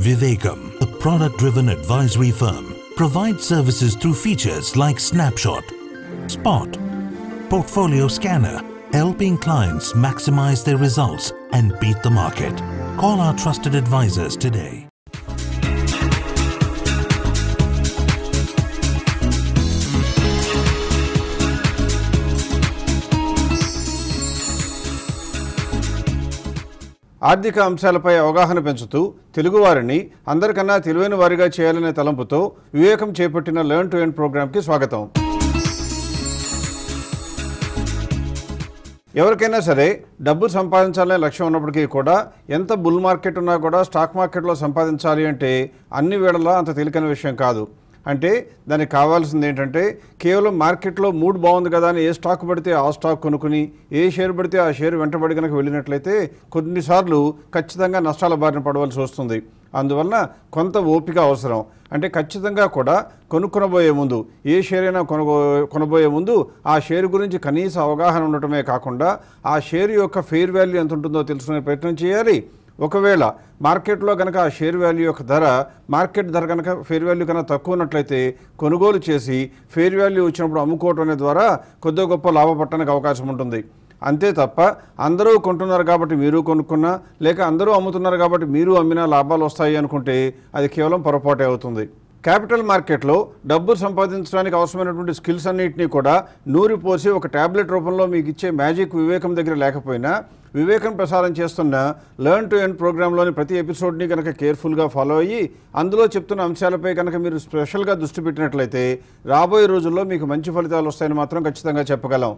Vivekam, a product-driven advisory firm, provides services through features like Snapshot, Spot, Portfolio Scanner, helping clients maximize their results and beat the market. Call our trusted advisors today. ఆర్థిక అంశాలపై అవగాహన పెంచుతూ తెలుగువారిని అందరికన్నా తెలివైన వారిగా చేయాలనే తలంపుతో వివేకం చేపట్టిన లెర్న్ టు ఎన్ ప్రోగ్రాంకి స్వాగతం ఎవరికైనా సరే డబ్బు సంపాదించాలనే లక్ష్యం ఉన్నప్పటికీ కూడా ఎంత బుల్ మార్కెట్ ఉన్నా కూడా స్టాక్ మార్కెట్లో సంపాదించాలి అంటే అన్ని వేళలా అంత తేలికైన విషయం కాదు అంటే దానికి కావాల్సింది ఏంటంటే కేవలం మార్కెట్లో మూడ్ బాగుంది కదా అని ఏ స్టాక్ పడితే ఆ స్టాక్ కొనుక్కుని ఏ షేర్ పడితే ఆ షేర్ వెంటబడి కనుక వెళ్ళినట్లయితే కొన్నిసార్లు ఖచ్చితంగా నష్టాల బారిన పడవలసి వస్తుంది అందువలన కొంత ఓపిక అవసరం అంటే ఖచ్చితంగా కూడా కొనుక్కొనబోయే ముందు ఏ షేర్ అయినా కొనుగో కొనబోయే ముందు ఆ షేర్ గురించి కనీస అవగాహన ఉండటమే కాకుండా ఆ షేర్ యొక్క ఫెయిర్ వాల్యూ ఎంత ఉంటుందో తెలుసుకునే ప్రయత్నం చేయాలి ఒకవేళ మార్కెట్లో కనుక ఆ షేర్ వాల్యూ యొక్క ధర మార్కెట్ ధర కనుక ఫేర్ వాల్యూ కన్నా తక్కువ ఉన్నట్లయితే కొనుగోలు చేసి ఫేర్ వాల్యూ వచ్చినప్పుడు అమ్ముకోవటం అనే ద్వారా కొద్దిగా గొప్ప లాభపట్టడానికి అవకాశం ఉంటుంది అంతే తప్ప అందరూ కొంటున్నారు కాబట్టి మీరు కొనుక్కున్నా లేక అందరూ అమ్ముతున్నారు కాబట్టి మీరు అమ్మినా లాభాలు వస్తాయి అనుకుంటే అది కేవలం పొరపాటే అవుతుంది క్యాపిటల్ మార్కెట్లో డబ్బు సంపాదించడానికి అవసరమైనటువంటి స్కిల్స్ అన్నింటినీ కూడా నూరి పోసి ఒక ట్యాబ్లెట్ రూపంలో మీకు ఇచ్చే మ్యాజిక్ వివేకం దగ్గర లేకపోయినా వివేకం ప్రసారం చేస్తున్న లెర్న్ టు ఎండ్ ప్రోగ్రాంలోని ప్రతి ఎపిసోడ్ని కనుక కేర్ఫుల్గా ఫాలో అయ్యి అందులో చెప్తున్న అంశాలపై కనుక మీరు స్పెషల్గా దృష్టి పెట్టినట్లయితే రాబోయే రోజుల్లో మీకు మంచి ఫలితాలు వస్తాయని మాత్రం ఖచ్చితంగా చెప్పగలం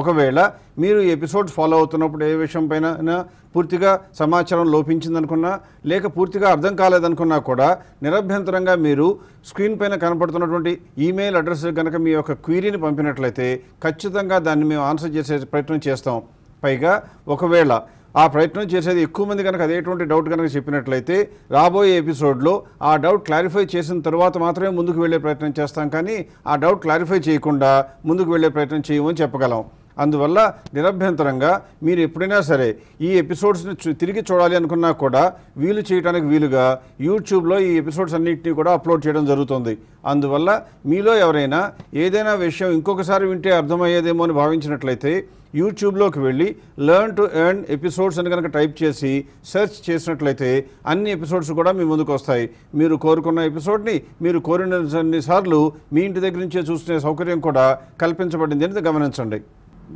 ఒకవేళ మీరు ఎపిసోడ్ ఫాలో అవుతున్నప్పుడు ఏ విషయం పైన పూర్తిగా సమాచారం లోపించిందనుకున్నా లేక పూర్తిగా అర్థం కాలేదనుకున్నా కూడా నిరభ్యంతరంగా మీరు స్క్రీన్ పైన కనపడుతున్నటువంటి ఈమెయిల్ అడ్రస్ కనుక మీ యొక్క క్వీరీని పంపినట్లయితే ఖచ్చితంగా దాన్ని మేము ఆన్సర్ చేసే ప్రయత్నం చేస్తాం పైగా ఒకవేళ ఆ ప్రయత్నం చేసేది ఎక్కువ మంది కనుక అదేటువంటి డౌట్ కనుక చెప్పినట్లయితే రాబోయే ఎపిసోడ్లో ఆ డౌట్ క్లారిఫై చేసిన తర్వాత మాత్రమే ముందుకు వెళ్ళే ప్రయత్నం చేస్తాం కానీ ఆ డౌట్ క్లారిఫై చేయకుండా ముందుకు వెళ్ళే ప్రయత్నం చేయమని చెప్పగలం అందువల్ల నిరభ్యంతరంగా మీరు ఎప్పుడైనా సరే ఈ ఎపిసోడ్స్ని తిరిగి చూడాలి అనుకున్నా కూడా వీలు చేయడానికి వీలుగా యూట్యూబ్లో ఈ ఎపిసోడ్స్ అన్నింటినీ కూడా అప్లోడ్ చేయడం జరుగుతుంది అందువల్ల మీలో ఎవరైనా ఏదైనా విషయం ఇంకొకసారి వింటే అర్థమయ్యేదేమో అని భావించినట్లయితే యూట్యూబ్లోకి వెళ్ళి లెర్న్ టు ఎర్న్ ఎపిసోడ్స్ అని కనుక టైప్ చేసి సెర్చ్ చేసినట్లయితే అన్ని ఎపిసోడ్స్ కూడా మీ ముందుకు వస్తాయి మీరు కోరుకున్న ఎపిసోడ్ని మీరు కోరినసార్లు మీ ఇంటి దగ్గర నుంచే చూసుకునే సౌకర్యం కూడా కల్పించబడింది అని గమనించండి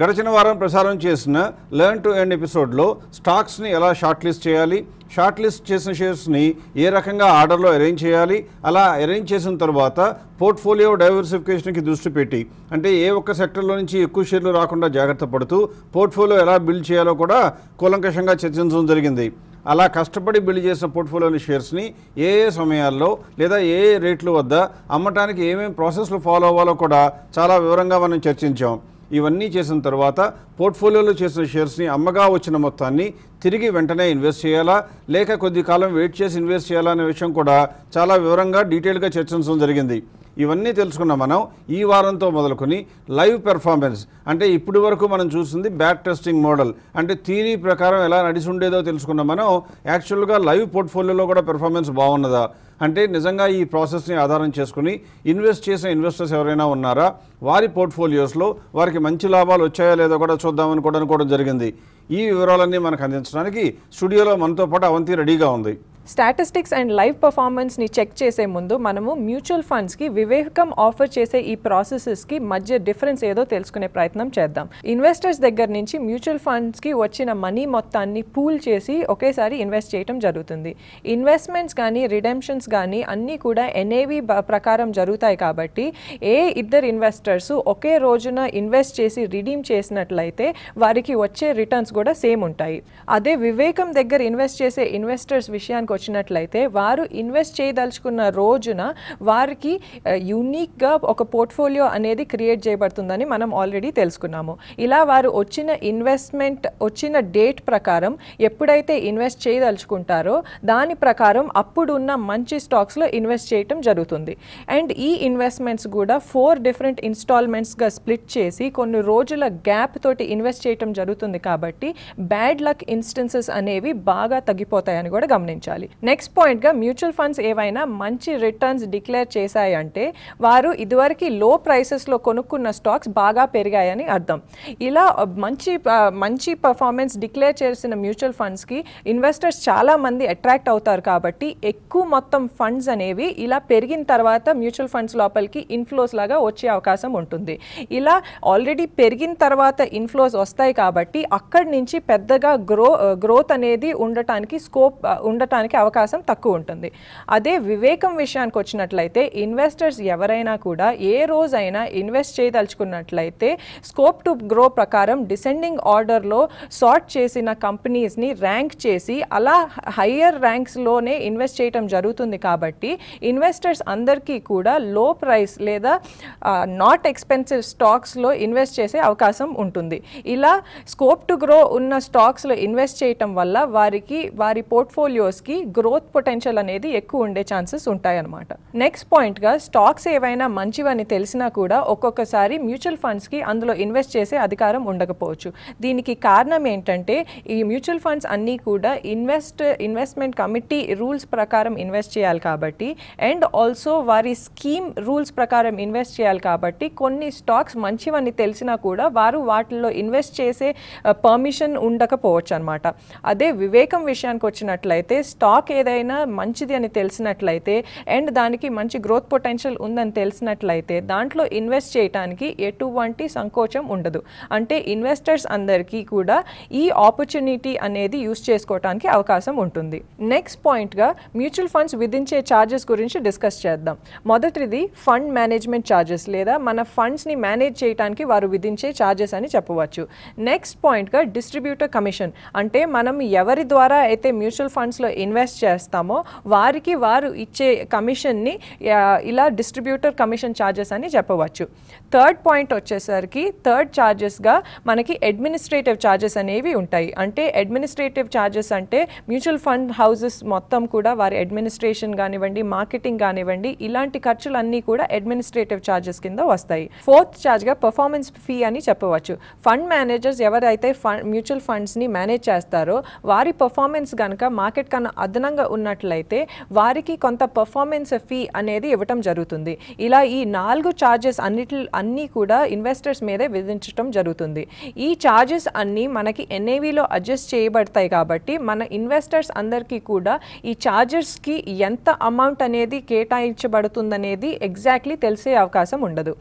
గడిచిన వారం ప్రసారం చేసిన లెర్న్ టు ఎండ్ ఎపిసోడ్లో స్టాక్స్ని ఎలా షార్ట్ లిస్ట్ చేయాలి షార్ట్ లిస్ట్ చేసిన షేర్స్ని ఏ రకంగా ఆర్డర్లో అరేంజ్ చేయాలి అలా అరేంజ్ చేసిన తర్వాత పోర్ట్ఫోలియో డైవర్సిఫికేషన్కి దృష్టి పెట్టి అంటే ఏ ఒక్క సెక్టర్లో నుంచి ఎక్కువ షేర్లు రాకుండా జాగ్రత్త పడుతూ పోర్ట్ఫోలియో ఎలా బిల్డ్ చేయాలో కూడా కూలంకషంగా చర్చించడం జరిగింది అలా కష్టపడి బిల్డ్ చేసిన పోర్ట్ఫోలియోని షేర్స్ని ఏ ఏ సమయాల్లో లేదా ఏ ఏ రేట్లు వద్ద అమ్మటానికి ఏమేమి ప్రాసెస్లు ఫాలో అవ్వాలో కూడా చాలా వివరంగా మనం చర్చించాం ఇవన్నీ చేసిన తర్వాత పోర్ట్ఫోలియోలో చేసిన షేర్స్ని అమ్మగా వచ్చిన మొత్తాన్ని తిరిగి వెంటనే ఇన్వెస్ట్ చేయాలా లేక కొద్ది కాలం వెయిట్ చేసి ఇన్వెస్ట్ చేయాలా అనే విషయం కూడా చాలా వివరంగా డీటెయిల్గా చర్చించడం జరిగింది ఇవన్నీ తెలుసుకున్నాం మనం ఈ వారంతో మొదలుకొని లైవ్ పెర్ఫార్మెన్స్ అంటే ఇప్పటి వరకు మనం చూస్తుంది బ్యాక్ టెస్టింగ్ మోడల్ అంటే థీరీ ప్రకారం ఎలా నడిచి ఉండేదో తెలుసుకున్నాం మనం యాక్చువల్గా లైవ్ పోర్ట్ఫోలియోలో కూడా పెర్ఫార్మెన్స్ బాగున్నదా అంటే నిజంగా ఈ ప్రాసెస్ని ఆధారం చేసుకుని ఇన్వెస్ట్ చేసిన ఇన్వెస్టర్స్ ఎవరైనా ఉన్నారా వారి పోర్ట్ఫోలియోస్లో వారికి మంచి లాభాలు వచ్చాయా లేదో కూడా చూద్దామని కూడా అనుకోవడం జరిగింది ఈ వివరాలన్నీ మనకు అందించడానికి స్టూడియోలో మనతో పాటు అవంతి రెడీగా ఉంది స్టాటిస్టిక్స్ అండ్ లైవ్ పర్ఫార్మెన్స్ని చెక్ చేసే ముందు మనము మ్యూచువల్ ఫండ్స్కి వివేకం ఆఫర్ చేసే ఈ ప్రాసెసెస్కి మధ్య డిఫరెన్స్ ఏదో తెలుసుకునే ప్రయత్నం చేద్దాం ఇన్వెస్టర్స్ దగ్గర నుంచి మ్యూచువల్ ఫండ్స్కి వచ్చిన మనీ మొత్తాన్ని పూల్ చేసి ఒకేసారి ఇన్వెస్ట్ చేయడం జరుగుతుంది ఇన్వెస్ట్మెంట్స్ కానీ రిడెంప్షన్స్ కానీ అన్నీ కూడా ఎన్ఏవి ప్రకారం జరుగుతాయి కాబట్టి ఏ ఇద్దరు ఇన్వెస్టర్స్ ఒకే రోజున ఇన్వెస్ట్ చేసి రిడీమ్ చేసినట్లయితే వారికి వచ్చే రిటర్న్స్ కూడా సేమ్ ఉంటాయి అదే వివేకం దగ్గర ఇన్వెస్ట్ చేసే ఇన్వెస్టర్స్ విషయానికి వచ్చినట్లయితే వారు ఇన్వెస్ట్ చేయదలుచుకున్న రోజున వారికి యూనిక్గా ఒక పోర్ట్ఫోలియో అనేది క్రియేట్ చేయబడుతుందని మనం ఆల్రెడీ తెలుసుకున్నాము ఇలా వారు వచ్చిన ఇన్వెస్ట్మెంట్ వచ్చిన డేట్ ప్రకారం ఎప్పుడైతే ఇన్వెస్ట్ చేయదలుచుకుంటారో దాని ప్రకారం అప్పుడున్న మంచి స్టాక్స్లో ఇన్వెస్ట్ చేయటం జరుగుతుంది అండ్ ఈ ఇన్వెస్ట్మెంట్స్ కూడా ఫోర్ డిఫరెంట్ ఇన్స్టాల్మెంట్స్గా స్ప్లిట్ చేసి కొన్ని రోజుల గ్యాప్ తోటి ఇన్వెస్ట్ చేయటం జరుగుతుంది కాబట్టి బ్యాడ్ లక్ ఇన్స్టెన్సెస్ అనేవి బాగా తగ్గిపోతాయని కూడా గమనించాలి నెక్స్ట్ పాయింట్గా మ్యూచువల్ ఫండ్స్ ఏవైనా మంచి రిటర్న్స్ డిక్లేర్ చేశాయంటే వారు ఇదివరకు లో ప్రైసెస్లో కొనుక్కున్న స్టాక్స్ బాగా పెరిగాయని అర్థం ఇలా మంచి మంచి పర్ఫార్మెన్స్ డిక్లేర్ చేసిన మ్యూచువల్ ఫండ్స్కి ఇన్వెస్టర్స్ చాలామంది అట్రాక్ట్ అవుతారు కాబట్టి ఎక్కువ మొత్తం ఫండ్స్ అనేవి ఇలా పెరిగిన తర్వాత మ్యూచువల్ ఫండ్స్ లోపలికి ఇన్ఫ్లోస్ లాగా వచ్చే అవకాశం ఉంటుంది ఇలా ఆల్రెడీ పెరిగిన తర్వాత ఇన్ఫ్లోస్ వస్తాయి కాబట్టి అక్కడి నుంచి పెద్దగా గ్రో గ్రోత్ అనేది ఉండటానికి స్కోప్ ఉండటానికి అవకాశం తక్కువ ఉంటుంది అదే వివేకం విషయానికి వచ్చినట్లయితే ఇన్వెస్టర్స్ ఎవరైనా కూడా ఏ రోజైనా ఇన్వెస్ట్ చేయదలుచుకున్నట్లయితే స్కోప్ టు గ్రో ప్రకారం డిసెండింగ్ ఆర్డర్లో సార్ట్ చేసిన కంపెనీస్ని ర్యాంక్ చేసి అలా హయ్యర్ ర్యాంక్స్లోనే ఇన్వెస్ట్ చేయటం జరుగుతుంది కాబట్టి ఇన్వెస్టర్స్ అందరికీ కూడా లో ప్రైస్ లేదా నాట్ ఎక్స్పెన్సివ్ స్టాక్స్లో ఇన్వెస్ట్ చేసే అవకాశం ఉంటుంది ఇలా స్కోప్ టు గ్రో ఉన్న స్టాక్స్లో ఇన్వెస్ట్ చేయటం వల్ల వారికి వారి పోర్ట్ఫోలియోస్కి గ్రోత్ పొటెన్షియల్ అనేది ఎక్కువ ఉండే ఛాన్సెస్ ఉంటాయన్నమాట నెక్స్ట్ పాయింట్గా స్టాక్స్ ఏవైనా మంచివని తెలిసినా కూడా ఒక్కొక్కసారి మ్యూచువల్ ఫండ్స్కి అందులో ఇన్వెస్ట్ చేసే అధికారం ఉండకపోవచ్చు దీనికి కారణం ఏంటంటే ఈ మ్యూచువల్ ఫండ్స్ అన్నీ కూడా ఇన్వెస్ట్ ఇన్వెస్ట్మెంట్ కమిటీ రూల్స్ ప్రకారం ఇన్వెస్ట్ చేయాలి కాబట్టి అండ్ ఆల్సో వారి స్కీమ్ రూల్స్ ప్రకారం ఇన్వెస్ట్ చేయాలి కాబట్టి కొన్ని స్టాక్స్ మంచివని తెలిసినా కూడా వారు వాటిల్లో ఇన్వెస్ట్ చేసే పర్మిషన్ uh, ఉండకపోవచ్చు అనమాట అదే వివేకం విషయానికి వచ్చినట్లయితే స్టాక్ స్టాక్ ఏదైనా మంచిది అని తెలిసినట్లయితే అండ్ దానికి మంచి గ్రోత్ పొటెన్షియల్ ఉందని తెలిసినట్లయితే దాంట్లో ఇన్వెస్ట్ చేయడానికి ఎటువంటి సంకోచం ఉండదు అంటే ఇన్వెస్టర్స్ అందరికీ కూడా ఈ ఆపర్చునిటీ అనేది యూస్ చేసుకోవడానికి అవకాశం ఉంటుంది నెక్స్ట్ పాయింట్గా మ్యూచువల్ ఫండ్స్ విధించే ఛార్జెస్ గురించి డిస్కస్ చేద్దాం మొదటిది ఫండ్ మేనేజ్మెంట్ ఛార్జెస్ లేదా మన ఫండ్స్ని మేనేజ్ చేయడానికి వారు విధించే ఛార్జెస్ అని చెప్పవచ్చు నెక్స్ట్ పాయింట్గా డిస్ట్రిబ్యూటర్ కమిషన్ అంటే మనం ఎవరి ద్వారా అయితే మ్యూచువల్ ఫండ్స్లో ఇన్వెస్ట్ ఇన్వెస్ట్ చేస్తామో వారికి వారు ఇచ్చే కమిషన్ని ఇలా డిస్ట్రిబ్యూటర్ కమిషన్ ఛార్జెస్ అని చెప్పవచ్చు థర్డ్ పాయింట్ వచ్చేసరికి థర్డ్ ఛార్జెస్గా మనకి అడ్మినిస్ట్రేటివ్ ఛార్జెస్ అనేవి ఉంటాయి అంటే అడ్మినిస్ట్రేటివ్ ఛార్జెస్ అంటే మ్యూచువల్ ఫండ్ హౌసెస్ మొత్తం కూడా వారి అడ్మినిస్ట్రేషన్ కానివ్వండి మార్కెటింగ్ కానివ్వండి ఇలాంటి ఖర్చులన్నీ కూడా అడ్మినిస్ట్రేటివ్ ఛార్జెస్ కింద వస్తాయి ఫోర్త్ ఛార్జ్గా పర్ఫార్మెన్స్ ఫీ అని చెప్పవచ్చు ఫండ్ మేనేజర్స్ ఎవరైతే ఫండ్ మ్యూచువల్ ఫండ్స్ని మేనేజ్ చేస్తారో వారి పర్ఫార్మెన్స్ కనుక మార్కెట్ కన్నా అదనంగా ఉన్నట్లయితే వారికి కొంత పర్ఫార్మెన్స్ ఫీ అనేది ఇవ్వటం జరుగుతుంది ఇలా ఈ నాలుగు ఛార్జెస్ అన్నిటి అన్నీ కూడా ఇన్వెస్టర్స్ మీదే విధించడం జరుగుతుంది ఈ ఛార్జెస్ అన్నీ మనకి ఎన్ఏవిలో అడ్జస్ట్ చేయబడతాయి కాబట్టి మన ఇన్వెస్టర్స్ అందరికీ కూడా ఈ ఛార్జెస్కి ఎంత అమౌంట్ అనేది కేటాయించబడుతుందనేది ఎగ్జాక్ట్లీ తెలిసే అవకాశం ఉండదు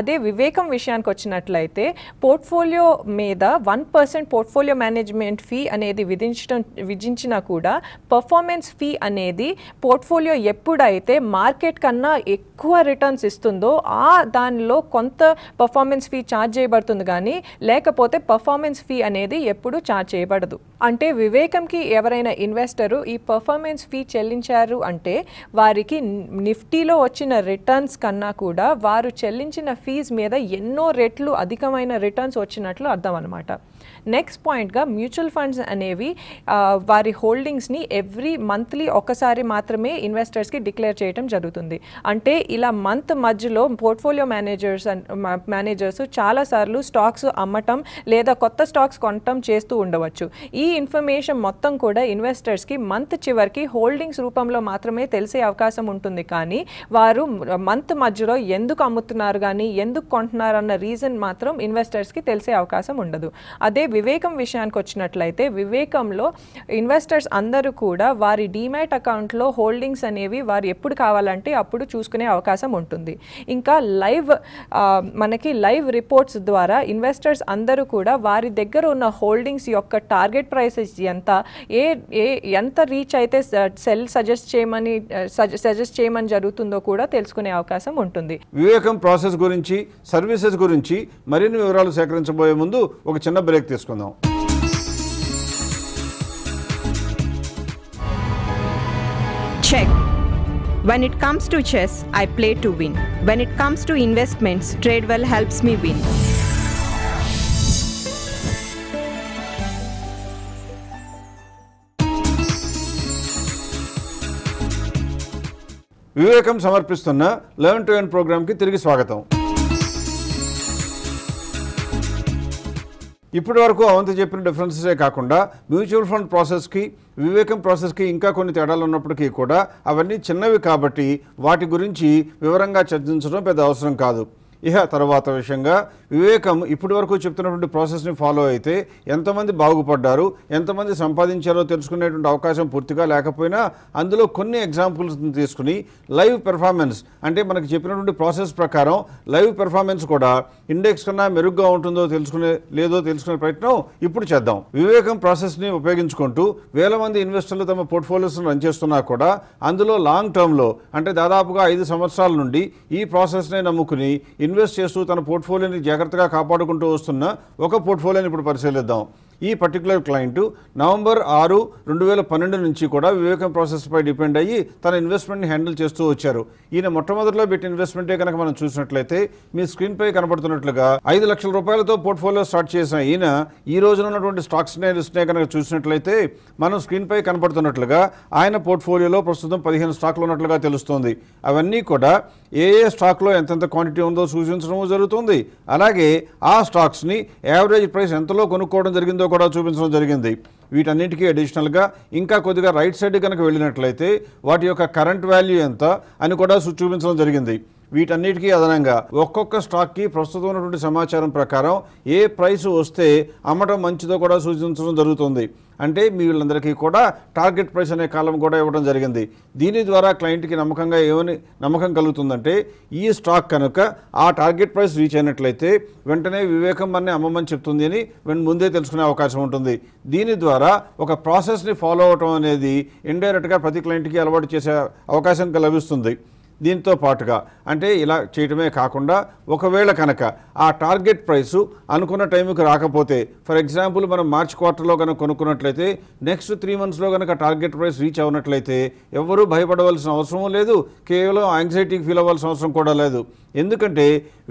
అదే వివేకం విషయానికి వచ్చినట్లయితే పోర్ట్ఫోలియో మీద one percent portfolio management fee అనేది విధించడం విధించినా కూడా పర్ఫార్మ్ పర్ఫార్మెన్స్ ఫీ అనేది పోర్ట్ఫోలియో ఎప్పుడైతే మార్కెట్ కన్నా ఎక్కువ రిటర్న్స్ ఇస్తుందో ఆ దానిలో కొంత పర్ఫార్మెన్స్ ఫీ ఛార్జ్ చేయబడుతుంది కానీ లేకపోతే పర్ఫార్మెన్స్ ఫీ అనేది ఎప్పుడు ఛార్జ్ చేయబడదు అంటే వివేకంకి ఎవరైనా ఇన్వెస్టరు ఈ పర్ఫార్మెన్స్ ఫీ చెల్లించారు అంటే వారికి నిఫ్టీలో వచ్చిన రిటర్న్స్ కన్నా కూడా వారు చెల్లించిన ఫీజ్ మీద ఎన్నో రెట్లు అధికమైన రిటర్న్స్ వచ్చినట్లు అర్థం అనమాట నెక్స్ట్ పాయింట్గా మ్యూచువల్ ఫండ్స్ అనేవి వారి హోల్డింగ్స్ని ఎవ్రీ మంత్లీ ఒకసారి మాత్రమే ఇన్వెస్టర్స్కి డిక్లేర్ చేయడం జరుగుతుంది అంటే ఇలా మంత్ మధ్యలో పోర్ట్ఫోలియో మేనేజర్స్ మేనేజర్స్ చాలాసార్లు స్టాక్స్ అమ్మటం లేదా కొత్త స్టాక్స్ కొనటం చేస్తూ ఉండవచ్చు ఈ ఇన్ఫర్మేషన్ మొత్తం కూడా ఇన్వెస్టర్స్కి మంత్ చివరికి హోల్డింగ్స్ రూపంలో మాత్రమే తెలిసే అవకాశం ఉంటుంది కానీ వారు మంత్ మధ్యలో ఎందుకు అమ్ముతున్నారు కానీ ఎందుకు కొంటున్నారు అన్న రీజన్ మాత్రం ఇన్వెస్టర్స్కి తెలిసే అవకాశం ఉండదు అది అదే వివేకం విషయానికి వచ్చినట్లయితే వివేకంలో ఇన్వెస్టర్స్ అందరూ కూడా వారి డీమ్యాట్ అకౌంట్లో హోల్డింగ్స్ అనేవి వారు ఎప్పుడు కావాలంటే అప్పుడు చూసుకునే అవకాశం ఉంటుంది ఇంకా లైవ్ మనకి లైవ్ రిపోర్ట్స్ ద్వారా ఇన్వెస్టర్స్ అందరూ కూడా వారి దగ్గర ఉన్న హోల్డింగ్స్ యొక్క టార్గెట్ ప్రైసెస్ ఎంత ఏ ఏ ఎంత రీచ్ అయితే సెల్ సజెస్ట్ చేయమని సజెస్ట్ చేయమని జరుగుతుందో కూడా తెలుసుకునే అవకాశం ఉంటుంది వివేకం ప్రాసెస్ గురించి సర్వీసెస్ గురించి మరిన్ని వివరాలు సేకరించబోయే ముందు ఒక చిన్న బ్రేక్ బ్రేక్ తీసుకుందాం check when it comes to chess I play to win when it comes to investments trade well helps me win Vivekam సమర్పిస్తున్న లెవెన్ టు ఎన్ ప్రోగ్రామ్కి తిరిగి స్వాగతం ఇప్పటి వరకు అవంత చెప్పిన డిఫరెన్సెసే కాకుండా మ్యూచువల్ ఫండ్ ప్రాసెస్కి వివేకం ప్రాసెస్కి ఇంకా కొన్ని తేడాలు ఉన్నప్పటికీ కూడా అవన్నీ చిన్నవి కాబట్టి వాటి గురించి వివరంగా చర్చించడం పెద్ద అవసరం కాదు ఇహ తర్వాత విషయంగా వివేకం ఇప్పటి వరకు చెప్తున్నటువంటి ప్రాసెస్ని ఫాలో అయితే ఎంతమంది బాగుపడ్డారు ఎంతమంది సంపాదించారో తెలుసుకునేటువంటి అవకాశం పూర్తిగా లేకపోయినా అందులో కొన్ని ఎగ్జాంపుల్స్ తీసుకుని లైవ్ పెర్ఫార్మెన్స్ అంటే మనకు చెప్పినటువంటి ప్రాసెస్ ప్రకారం లైవ్ పెర్ఫార్మెన్స్ కూడా ఇండెక్స్ కన్నా మెరుగ్గా ఉంటుందో తెలుసుకునే లేదో తెలుసుకునే ప్రయత్నం ఇప్పుడు చేద్దాం వివేకం ప్రాసెస్ని ఉపయోగించుకుంటూ వేల మంది ఇన్వెస్టర్లు తమ పోర్ట్ఫోలియోస్ను రన్ చేస్తున్నా కూడా అందులో లాంగ్ టర్మ్లో అంటే దాదాపుగా ఐదు సంవత్సరాల నుండి ఈ ప్రాసెస్నే నమ్ముకుని ఇన్వెస్ట్ ఇన్వెస్ట్ చేస్తూ తన పోర్ట్ఫోలియోని జాగ్రత్తగా కాపాడుకుంటూ వస్తున్న ఒక పోర్ట్ఫోలియోని ఇప్పుడు పరిశీలిద్దాం ఈ పర్టికులర్ క్లయింట్ నవంబర్ ఆరు రెండు వేల పన్నెండు నుంచి కూడా వివేకం ప్రాసెస్పై డిపెండ్ అయ్యి తన ఇన్వెస్ట్మెంట్ని హ్యాండిల్ చేస్తూ వచ్చారు ఈయన మొట్టమొదటిలో పెట్టిన ఇన్వెస్ట్మెంటే కనుక మనం చూసినట్లయితే మీ స్క్రీన్పై కనబడుతున్నట్లుగా ఐదు లక్షల రూపాయలతో పోర్ట్ఫోలియో స్టార్ట్ చేసిన ఈయన ఈ రోజున ఉన్నటువంటి స్టాక్స్ లిస్ట్నే కనుక చూసినట్లయితే మనం స్క్రీన్పై కనబడుతున్నట్లుగా ఆయన పోర్ట్ఫోలియోలో ప్రస్తుతం పదిహేను స్టాక్లు ఉన్నట్లుగా తెలుస్తోంది అవన్నీ కూడా ఏ ఏ స్టాక్లో ఎంతెంత క్వాంటిటీ ఉందో సూచించడం జరుగుతుంది అలాగే ఆ స్టాక్స్ని యావరేజ్ ప్రైస్ ఎంతలో కొనుక్కోవడం జరిగిందో వీడియోలో కూడా చూపించడం జరిగింది వీటన్నింటికీ అడిషనల్గా ఇంకా కొద్దిగా రైట్ సైడ్ కనుక వెళ్ళినట్లయితే వాటి యొక్క కరెంట్ వాల్యూ ఎంత అని కూడా చూపించడం జరిగింది వీటన్నిటికీ అదనంగా ఒక్కొక్క స్టాక్కి ప్రస్తుతం ఉన్నటువంటి సమాచారం ప్రకారం ఏ ప్రైస్ వస్తే అమ్మటం మంచిదో కూడా సూచించడం జరుగుతుంది అంటే మీ వీళ్ళందరికీ కూడా టార్గెట్ ప్రైస్ అనే కాలం కూడా ఇవ్వడం జరిగింది దీని ద్వారా క్లయింట్కి నమ్మకంగా ఏమని నమ్మకం కలుగుతుందంటే ఈ స్టాక్ కనుక ఆ టార్గెట్ ప్రైస్ రీచ్ అయినట్లయితే వెంటనే వివేకం అనే అమ్మమని చెప్తుంది అని ముందే తెలుసుకునే అవకాశం ఉంటుంది దీని ద్వారా ఒక ప్రాసెస్ని ఫాలో అవటం అనేది ఇండైరెక్ట్గా ప్రతి క్లయింట్కి అలవాటు చేసే అవకాశం లభిస్తుంది దీంతో పాటుగా అంటే ఇలా చేయటమే కాకుండా ఒకవేళ కనుక ఆ టార్గెట్ ప్రైసు అనుకున్న టైంకి రాకపోతే ఫర్ ఎగ్జాంపుల్ మనం మార్చ్ క్వార్టర్లో కనుక కొనుక్కున్నట్లయితే నెక్స్ట్ త్రీ మంత్స్లో కనుక టార్గెట్ ప్రైస్ రీచ్ అవ్వనట్లయితే ఎవరూ భయపడవలసిన అవసరం లేదు కేవలం యాంగ్జైటీకి ఫీల్ అవ్వాల్సిన అవసరం కూడా లేదు ఎందుకంటే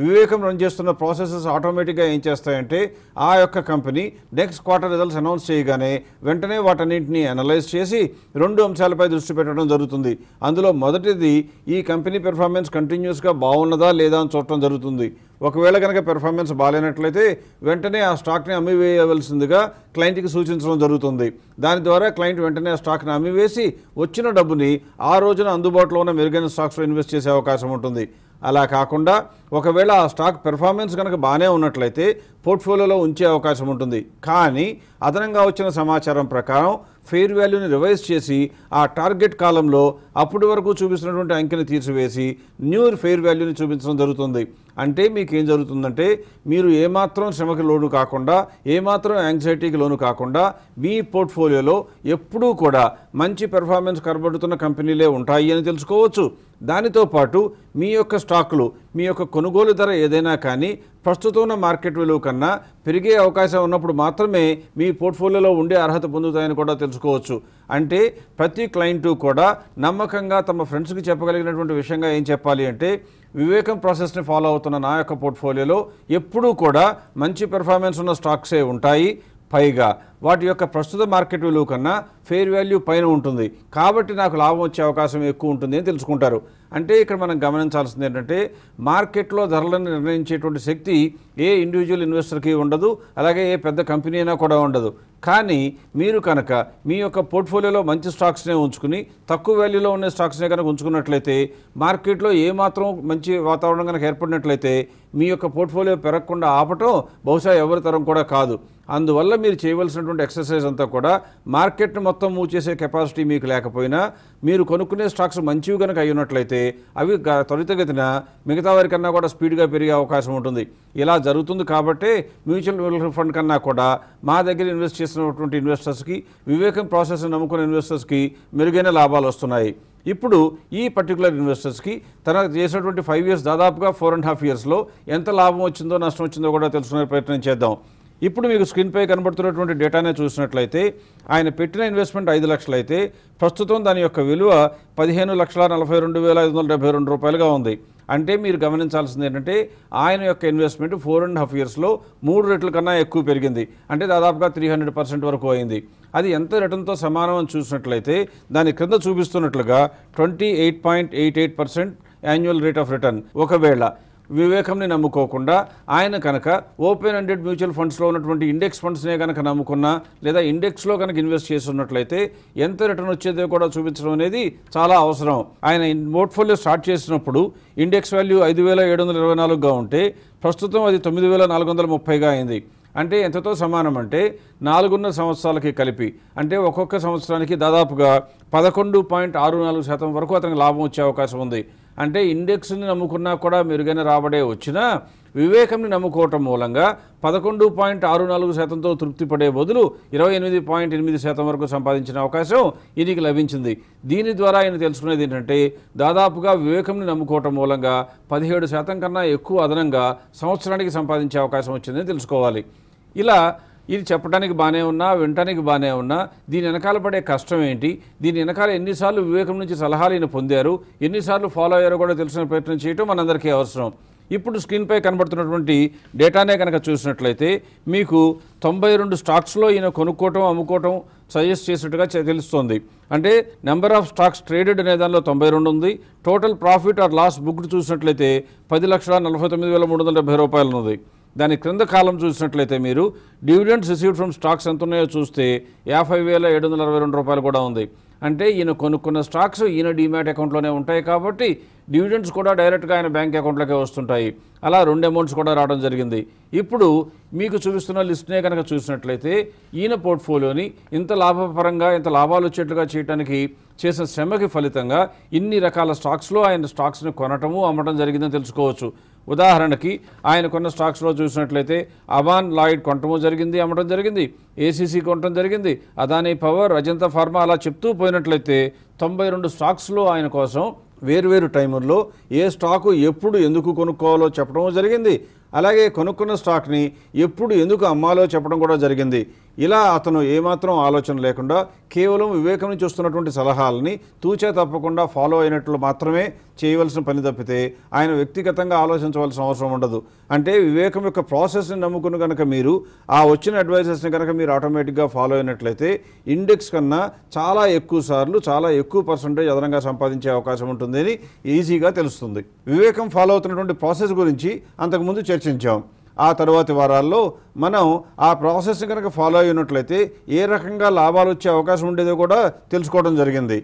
వివేకం రన్ చేస్తున్న ప్రాసెసెస్ ఆటోమేటిక్గా ఏం చేస్తాయంటే ఆ యొక్క company next quarter results announce చేయగానే వెంటనే వాటన్నింటినీ అనలైజ్ చేసి రెండు అంశాలపై దృష్టి పెట్టడం జరుగుతుంది అందులో మొదటిది ఈ కంపెనీ పెర్ఫార్మెన్స్ కంటిన్యూస్గా బాగున్నదా లేదా అని చూడటం జరుగుతుంది ఒకవేళ కనుక పెర్ఫార్మెన్స్ బాగాలేనట్లయితే వెంటనే ఆ స్టాక్ని అమ్మివేయవలసిందిగా క్లయింట్కి సూచించడం జరుగుతుంది దాని ద్వారా క్లయింట్ వెంటనే ఆ స్టాక్ని అమ్మివేసి వచ్చిన డబ్బుని ఆ రోజున అందుబాటులో ఉన్న మెరుగైన స్టాక్స్లో ఇన్వెస్ట్ చేసే అవకాశం ఉంటుంది అలా కాకుండా ఒకవేళ ఆ స్టాక్ పెర్ఫార్మెన్స్ కనుక బాగానే ఉన్నట్లయితే పోర్ట్ఫోలియోలో ఉంచే అవకాశం ఉంటుంది కానీ అదనంగా వచ్చిన సమాచారం ప్రకారం ఫెయిర్ వాల్యూని రివైజ్ చేసి ఆ టార్గెట్ కాలంలో అప్పటి వరకు చూపిస్తున్నటువంటి అంకెని తీర్చివేసి న్యూ ఫెయిర్ వాల్యూని చూపించడం జరుగుతుంది అంటే మీకు ఏం జరుగుతుందంటే మీరు ఏమాత్రం శ్రమకి లోను కాకుండా ఏమాత్రం యాంగ్జైటీకి లోను కాకుండా మీ పోర్ట్ఫోలియోలో ఎప్పుడూ కూడా మంచి పెర్ఫార్మెన్స్ కనబడుతున్న కంపెనీలే ఉంటాయి అని తెలుసుకోవచ్చు దానితో పాటు మీ యొక్క స్టాకులు మీ యొక్క కొనుగోలు ధర ఏదైనా కానీ ప్రస్తుతం ఉన్న మార్కెట్ విలువ కన్నా పెరిగే అవకాశం ఉన్నప్పుడు మాత్రమే మీ పోర్ట్ఫోలియోలో ఉండే అర్హత పొందుతాయని కూడా తెలుసుకోవచ్చు అంటే ప్రతి క్లయింటు కూడా నమ్మకంగా తమ ఫ్రెండ్స్కి చెప్పగలిగినటువంటి విషయంగా ఏం చెప్పాలి అంటే వివేకం ప్రాసెస్ని ఫాలో అవుతున్న నా యొక్క పోర్ట్ఫోలియోలో ఎప్పుడూ కూడా మంచి పెర్ఫార్మెన్స్ ఉన్న స్టాక్సే ఉంటాయి పైగా వాటి యొక్క ప్రస్తుత మార్కెట్ విలువ కన్నా ఫెయిర్ వాల్యూ పైన ఉంటుంది కాబట్టి నాకు లాభం వచ్చే అవకాశం ఎక్కువ ఉంటుంది అని తెలుసుకుంటారు అంటే ఇక్కడ మనం గమనించాల్సింది ఏంటంటే మార్కెట్లో ధరలను నిర్ణయించేటువంటి శక్తి ఏ ఇండివిజువల్ ఇన్వెస్టర్కి ఉండదు అలాగే ఏ పెద్ద కంపెనీ అయినా కూడా ఉండదు కానీ మీరు కనుక మీ యొక్క పోర్ట్ఫోలియోలో మంచి స్టాక్స్నే ఉంచుకుని తక్కువ వాల్యూలో ఉన్న స్టాక్స్నే కనుక ఉంచుకున్నట్లయితే మార్కెట్లో ఏమాత్రం మంచి వాతావరణం కనుక ఏర్పడినట్లయితే మీ యొక్క పోర్ట్ఫోలియో పెరగకుండా ఆపటం బహుశా ఎవరి తరం కూడా కాదు అందువల్ల మీరు చేయవలసినటువంటి ఎక్సర్సైజ్ అంతా కూడా మార్కెట్ను మొత్తం మూవ్ చేసే కెపాసిటీ మీకు లేకపోయినా మీరు కొనుక్కునే స్టాక్స్ మంచివి కనుక ఉన్నట్లయితే అవి త్వరితగతిన మిగతా వారికన్నా కూడా స్పీడ్గా పెరిగే అవకాశం ఉంటుంది ఇలా జరుగుతుంది కాబట్టి మ్యూచువల్ ఫండ్ కన్నా కూడా మా దగ్గర ఇన్వెస్ట్ చేసినటువంటి ఇన్వెస్టర్స్కి వివేకం ప్రాసెస్ నమ్ముకున్న ఇన్వెస్టర్స్కి మెరుగైన లాభాలు వస్తున్నాయి ఇప్పుడు ఈ పర్టికులర్ ఇన్వెస్టర్స్కి తన చేసినటువంటి ఫైవ్ ఇయర్స్ దాదాపుగా ఫోర్ అండ్ హాఫ్ ఇయర్స్లో ఎంత లాభం వచ్చిందో నష్టం వచ్చిందో కూడా తెలుసుకునే ప్రయత్నం చేద్దాం ఇప్పుడు మీకు స్క్రీన్పై కనబడుతున్నటువంటి డేటానే చూసినట్లయితే ఆయన పెట్టిన ఇన్వెస్ట్మెంట్ ఐదు లక్షలైతే ప్రస్తుతం దాని యొక్క విలువ పదిహేను లక్షల నలభై రెండు వేల ఐదు వందల డెబ్బై రెండు రూపాయలుగా ఉంది అంటే మీరు గమనించాల్సింది ఏంటంటే ఆయన యొక్క ఇన్వెస్ట్మెంట్ ఫోర్ అండ్ హాఫ్ ఇయర్స్లో మూడు రెట్ల కన్నా ఎక్కువ పెరిగింది అంటే దాదాపుగా త్రీ హండ్రెడ్ పర్సెంట్ వరకు అయింది అది ఎంత రిటర్న్తో సమానం అని చూసినట్లయితే దాని క్రింద చూపిస్తున్నట్లుగా twenty eight point eight eight percent annual rate of return ఒకవేళ వివేకంని నమ్ముకోకుండా ఆయన కనుక ఓపెన్ అండెడ్ మ్యూచువల్ ఫండ్స్లో ఉన్నటువంటి ఇండెక్స్ ఫండ్స్నే కనుక నమ్ముకున్నా లేదా ఇండెక్స్లో కనుక ఇన్వెస్ట్ చేస్తున్నట్లయితే ఎంత రిటర్న్ వచ్చేదో కూడా చూపించడం అనేది చాలా అవసరం ఆయన పోర్ట్ఫోలియో స్టార్ట్ చేసినప్పుడు ఇండెక్స్ వాల్యూ ఐదు వేల ఏడు వందల ఇరవై నాలుగుగా ఉంటే ప్రస్తుతం అది తొమ్మిది వేల నాలుగు వందల ముప్పైగా అయింది అంటే ఎంతతో సమానం అంటే నాలుగున్నర సంవత్సరాలకి కలిపి అంటే ఒక్కొక్క సంవత్సరానికి దాదాపుగా పదకొండు పాయింట్ ఆరు నాలుగు శాతం వరకు అతనికి లాభం వచ్చే అవకాశం ఉంది అంటే ఇండెక్స్ని నమ్ముకున్నా కూడా మెరుగైన రాబడే వచ్చినా వివేకంని నమ్ముకోవటం మూలంగా పదకొండు పాయింట్ ఆరు నాలుగు శాతంతో తృప్తి పడే బదులు ఇరవై ఎనిమిది పాయింట్ ఎనిమిది శాతం వరకు సంపాదించిన అవకాశం ఈయనకి లభించింది దీని ద్వారా ఆయన తెలుసుకునేది ఏంటంటే దాదాపుగా వివేకంని నమ్ముకోవటం మూలంగా పదిహేడు శాతం కన్నా ఎక్కువ అదనంగా సంవత్సరానికి సంపాదించే అవకాశం వచ్చిందని తెలుసుకోవాలి ఇలా ఇది చెప్పడానికి బాగానే ఉన్నా వినటానికి బాగానే ఉన్నా దీని వెనకాల పడే కష్టం ఏంటి దీని వెనకాల ఎన్నిసార్లు వివేకం నుంచి సలహాలు ఈయన పొందారు ఎన్నిసార్లు ఫాలో అయ్యారో కూడా తెలిసిన ప్రయత్నం చేయటం మనందరికీ అవసరం ఇప్పుడు స్క్రీన్పై కనబడుతున్నటువంటి డేటానే కనుక చూసినట్లయితే మీకు తొంభై రెండు స్టాక్స్లో ఈయన కొనుక్కోవటం అమ్ముకోవటం సజెస్ట్ చేసినట్టుగా తెలుస్తోంది అంటే నెంబర్ ఆఫ్ స్టాక్స్ ట్రేడెడ్ అనే దానిలో తొంభై రెండు ఉంది total profit or loss booked చూసినట్లయితే పది లక్షల నలభై తొమ్మిది వేల మూడు వందల డెబ్బై రూపాయలు ఉంది దాని క్రింద కాలం చూసినట్లయితే మీరు డివిడెండ్స్ రిసీవ్డ్ ఫ్రమ్ స్టాక్స్ ఎంత ఉన్నాయో చూస్తే యాభై వేల ఏడు వందల అరవై రెండు రూపాయలు కూడా ఉంది అంటే ఈయన కొనుక్కున్న స్టాక్స్ ఈయన డిమాట్ అకౌంట్లోనే ఉంటాయి కాబట్టి డివిడెండ్స్ కూడా డైరెక్ట్గా ఆయన బ్యాంక్ అకౌంట్లోకే వస్తుంటాయి అలా రెండు అమౌంట్స్ కూడా రావడం జరిగింది ఇప్పుడు మీకు చూపిస్తున్న లిస్ట్నే కనుక చూసినట్లయితే ఈయన పోర్ట్ఫోలియోని ఇంత లాభపరంగా ఇంత లాభాలు వచ్చేట్లుగా చేయడానికి చేసిన శ్రమకి ఫలితంగా ఇన్ని రకాల స్టాక్స్లో ఆయన స్టాక్స్ని కొనటము అమ్మటం జరిగిందని తెలుసుకోవచ్చు ఉదాహరణకి ఆయనకున్న స్టాక్స్లో చూసినట్లయితే అవాన్ లాయిడ్ కొనటము జరిగింది అమ్మటం జరిగింది ఏసీసీ కొనటం జరిగింది అదానీ పవర్ అజంతా ఫార్మా అలా చెప్తూ పోయినట్లయితే తొంభై రెండు స్టాక్స్లో ఆయన కోసం వేరువేరు టైముల్లో ఏ స్టాకు ఎప్పుడు ఎందుకు కొనుక్కోవాలో చెప్పడం జరిగింది అలాగే కొనుక్కున్న స్టాక్ని ఎప్పుడు ఎందుకు అమ్మాలో చెప్పడం కూడా జరిగింది ఇలా అతను ఏమాత్రం ఆలోచన లేకుండా కేవలం వివేకం నుంచి వస్తున్నటువంటి సలహాలని తూచా తప్పకుండా ఫాలో అయినట్లు మాత్రమే చేయవలసిన పని తప్పితే ఆయన వ్యక్తిగతంగా ఆలోచించవలసిన అవసరం ఉండదు అంటే వివేకం యొక్క ప్రాసెస్ని నమ్ముకుని కనుక మీరు ఆ వచ్చిన అడ్వైజెస్ని కనుక మీరు ఆటోమేటిక్గా ఫాలో అయినట్లయితే ఇండెక్స్ కన్నా చాలా ఎక్కువ సార్లు చాలా ఎక్కువ పర్సంటేజ్ అదనంగా సంపాదించే అవకాశం ఉంటుందని ఈజీగా తెలుస్తుంది వివేకం ఫాలో అవుతున్నటువంటి ప్రాసెస్ గురించి అంతకుముందు చర్చించాం ఆ తర్వాతి వారాల్లో మనం ఆ ప్రాసెస్ కనుక ఫాలో అయినట్లయితే ఏ రకంగా లాభాలు వచ్చే అవకాశం ఉండేదో కూడా తెలుసుకోవడం జరిగింది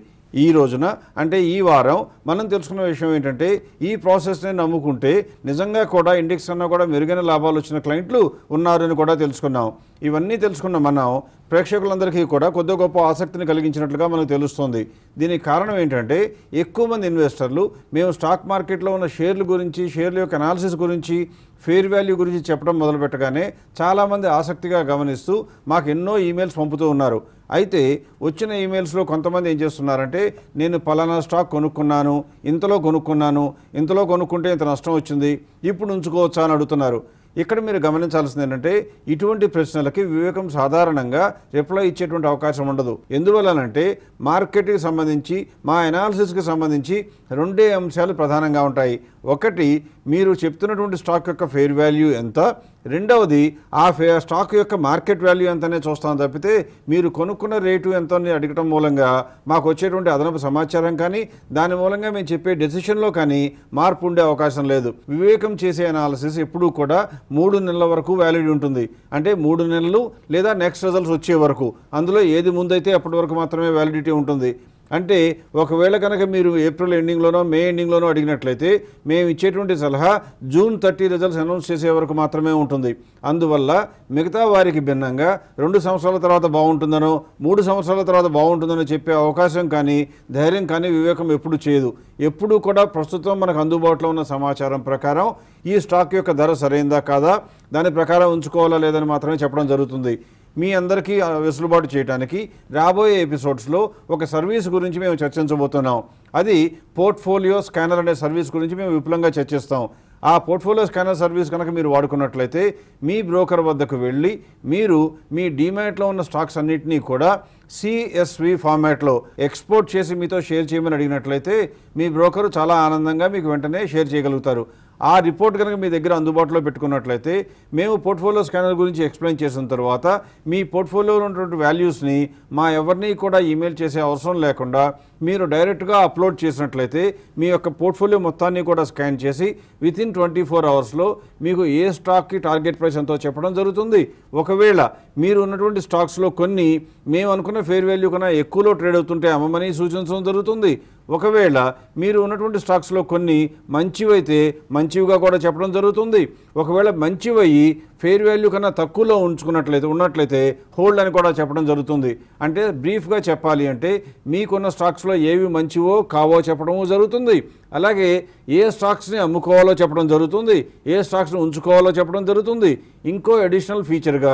ఈ రోజున అంటే ఈ వారం మనం తెలుసుకున్న విషయం ఏంటంటే ఈ ప్రాసెస్ని నమ్ముకుంటే నిజంగా కూడా ఇండెక్స్ కన్నా కూడా మెరుగైన లాభాలు వచ్చిన క్లయింట్లు ఉన్నారని కూడా తెలుసుకున్నాం ఇవన్నీ తెలుసుకున్న మనం ప్రేక్షకులందరికీ కూడా కొద్ది గొప్ప ఆసక్తిని కలిగించినట్లుగా మనకు తెలుస్తుంది దీనికి కారణం ఏంటంటే ఎక్కువ మంది ఇన్వెస్టర్లు మేము స్టాక్ మార్కెట్లో ఉన్న షేర్లు గురించి షేర్ల యొక్క అనాలిసిస్ గురించి ఫెయిర్ వాల్యూ గురించి చెప్పడం మొదలుపెట్టగానే చాలామంది ఆసక్తిగా గమనిస్తూ మాకు ఎన్నో ఈమెయిల్స్ పంపుతూ ఉన్నారు అయితే వచ్చిన ఈమెయిల్స్లో కొంతమంది ఏం చేస్తున్నారంటే నేను పలానా స్టాక్ కొనుక్కున్నాను ఇంతలో కొనుక్కున్నాను ఇంతలో కొనుక్కుంటే ఇంత నష్టం వచ్చింది ఇప్పుడు ఉంచుకోవచ్చా అని అడుగుతున్నారు ఇక్కడ మీరు గమనించాల్సింది ఏంటంటే ఇటువంటి ప్రశ్నలకి వివేకం సాధారణంగా రిప్లై ఇచ్చేటువంటి అవకాశం ఉండదు ఎందువల్లనంటే మార్కెట్కి సంబంధించి మా అనాలిసిస్కి సంబంధించి రెండే అంశాలు ప్రధానంగా ఉంటాయి ఒకటి మీరు చెప్తున్నటువంటి స్టాక్ యొక్క ఫెయిర్ వాల్యూ ఎంత రెండవది ఆ ఫే స్టాక్ యొక్క మార్కెట్ వాల్యూ ఎంతనే చూస్తాం తప్పితే మీరు కొనుక్కున్న రేటు ఎంత అడగటం మూలంగా మాకు వచ్చేటువంటి అదనపు సమాచారం కానీ దాని మూలంగా మేము చెప్పే డెసిషన్లో కానీ మార్పు ఉండే అవకాశం లేదు వివేకం చేసే అనాలసిస్ ఎప్పుడూ కూడా మూడు నెలల వరకు వ్యాలిడ్ ఉంటుంది అంటే మూడు నెలలు లేదా నెక్స్ట్ రిజల్ట్స్ వచ్చే వరకు అందులో ఏది ముందైతే అప్పటి వరకు మాత్రమే వ్యాలిడిటీ ఉంటుంది అంటే ఒకవేళ కనుక మీరు ఏప్రిల్ ఎండింగ్లోనో మే ఎండింగ్లోనో అడిగినట్లయితే మేము ఇచ్చేటువంటి సలహా జూన్ థర్టీ రిజల్ట్స్ అనౌన్స్ చేసే వరకు మాత్రమే ఉంటుంది అందువల్ల మిగతా వారికి భిన్నంగా రెండు సంవత్సరాల తర్వాత బాగుంటుందనో మూడు సంవత్సరాల తర్వాత బాగుంటుందనో చెప్పే అవకాశం కానీ ధైర్యం కానీ వివేకం ఎప్పుడు చేయదు ఎప్పుడూ కూడా ప్రస్తుతం మనకు అందుబాటులో ఉన్న సమాచారం ప్రకారం ఈ స్టాక్ యొక్క ధర సరైందా కాదా దాని ప్రకారం ఉంచుకోవాలా లేదని మాత్రమే చెప్పడం జరుగుతుంది మీ అందరికీ వెసులుబాటు చేయడానికి రాబోయే ఎపిసోడ్స్లో ఒక సర్వీస్ గురించి మేము చర్చించబోతున్నాం అది పోర్ట్ఫోలియో స్కానర్ అనే సర్వీస్ గురించి మేము విపులంగా చర్చిస్తాం ఆ పోర్ట్ఫోలియో స్కానర్ సర్వీస్ కనుక మీరు వాడుకున్నట్లయితే మీ బ్రోకర్ వద్దకు వెళ్ళి మీరు మీ డిమాట్లో ఉన్న స్టాక్స్ అన్నింటినీ కూడా సిఎస్వి ఫార్మాట్లో ఎక్స్పోర్ట్ చేసి మీతో షేర్ చేయమని అడిగినట్లయితే మీ బ్రోకరు చాలా ఆనందంగా మీకు వెంటనే షేర్ చేయగలుగుతారు ఆ రిపోర్ట్ కనుక మీ దగ్గర అందుబాటులో పెట్టుకున్నట్లయితే మేము పోర్ట్ఫోలియో స్కానర్ గురించి ఎక్స్ప్లెయిన్ చేసిన తర్వాత మీ పోర్ట్ఫోలియోలో ఉన్నటువంటి వాల్యూస్ని మా ఎవరిని కూడా ఈమెయిల్ చేసే అవసరం లేకుండా మీరు డైరెక్ట్గా అప్లోడ్ చేసినట్లయితే మీ యొక్క పోర్ట్ఫోలియో మొత్తాన్ని కూడా స్కాన్ చేసి వితిన్ ట్వంటీ ఫోర్ అవర్స్లో మీకు ఏ స్టాక్కి టార్గెట్ ప్రైస్ ఎంతో చెప్పడం జరుగుతుంది ఒకవేళ మీరు ఉన్నటువంటి స్టాక్స్లో కొన్ని మేము అనుకున్న ఫేర్ వాల్యూ కన్నా ఎక్కువలో ట్రేడ్ అవుతుంటే అమ్మమని సూచించడం జరుగుతుంది ఒకవేళ మీరు ఉన్నటువంటి స్టాక్స్లో కొన్ని మంచివైతే మంచివిగా కూడా చెప్పడం జరుగుతుంది ఒకవేళ మంచివయ్యి ఫెయిర్ వాల్యూ కన్నా తక్కువలో ఉంచుకున్నట్లయితే ఉన్నట్లయితే హోల్డ్ అని కూడా చెప్పడం జరుగుతుంది అంటే బ్రీఫ్గా చెప్పాలి అంటే మీకున్న స్టాక్స్లో ఏవి మంచివో కావో చెప్పడము జరుగుతుంది అలాగే ఏ స్టాక్స్ని అమ్ముకోవాలో చెప్పడం జరుగుతుంది ఏ స్టాక్స్ని ఉంచుకోవాలో చెప్పడం జరుగుతుంది ఇంకో అడిషనల్ ఫీచర్గా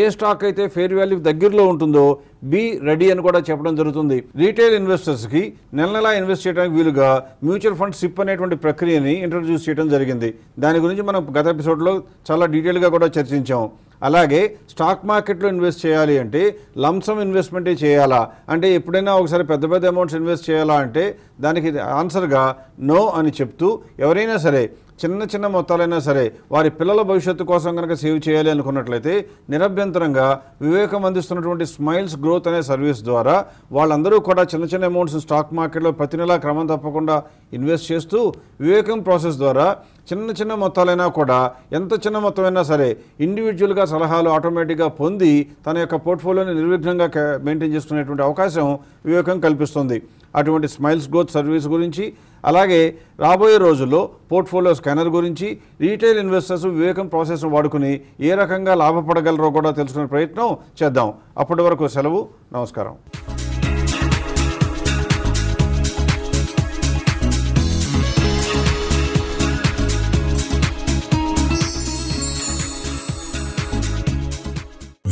ఏ స్టాక్ అయితే ఫేర్ వాల్యూ దగ్గరలో ఉంటుందో బీ రెడీ అని కూడా చెప్పడం జరుగుతుంది రీటైల్ ఇన్వెస్టర్స్కి నెల నెలా ఇన్వెస్ట్ చేయడానికి వీలుగా మ్యూచువల్ ఫండ్ సిప్ అనేటువంటి ప్రక్రియని ఇంట్రడ్యూస్ చేయడం జరిగింది దాని గురించి మనం గత ఎపిసోడ్లో చాలా డీటెయిల్గా కూడా చర్చించాం అలాగే స్టాక్ మార్కెట్లో ఇన్వెస్ట్ చేయాలి అంటే లంసం ఇన్వెస్ట్మెంటే చేయాలా అంటే ఎప్పుడైనా ఒకసారి పెద్ద పెద్ద అమౌంట్స్ ఇన్వెస్ట్ చేయాలా అంటే దానికి ఆన్సర్గా నో అని చెప్తూ ఎవరైనా సరే చిన్న చిన్న మొత్తాలైనా సరే వారి పిల్లల భవిష్యత్తు కోసం కనుక సేవ్ చేయాలి అనుకున్నట్లయితే నిరభ్యంతరంగా వివేకం అందిస్తున్నటువంటి స్మైల్స్ గ్రోత్ అనే సర్వీస్ ద్వారా వాళ్ళందరూ కూడా చిన్న చిన్న అమౌంట్స్ స్టాక్ మార్కెట్లో ప్రతి నెలా క్రమం తప్పకుండా ఇన్వెస్ట్ చేస్తూ వివేకం ప్రాసెస్ ద్వారా చిన్న చిన్న మొత్తాలైనా కూడా ఎంత చిన్న మొత్తమైనా సరే ఇండివిజువల్గా సలహాలు ఆటోమేటిక్గా పొంది తన యొక్క పోర్ట్ఫోలియోని నిర్విఘ్నంగా మెయింటైన్ చేసుకునేటువంటి అవకాశం వివేకం కల్పిస్తుంది అటువంటి స్మైల్స్ గ్రోత్ సర్వీస్ గురించి అలాగే రాబోయే రోజుల్లో పోర్ట్ఫోలియో స్కానర్ గురించి రీటైల్ ఇన్వెస్టర్స్ వివేకం ప్రాసెస్ను వాడుకుని ఏ రకంగా లాభపడగలరో కూడా తెలుసుకునే ప్రయత్నం చేద్దాం అప్పటి వరకు సెలవు నమస్కారం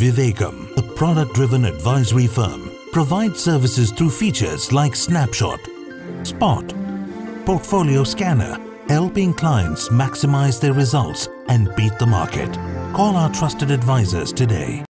Vivekam, a product-driven advisory firm, provides services through features like Snapshot, Spot, Portfolio Scanner, helping clients maximize their results and beat the market. Call our trusted advisors today.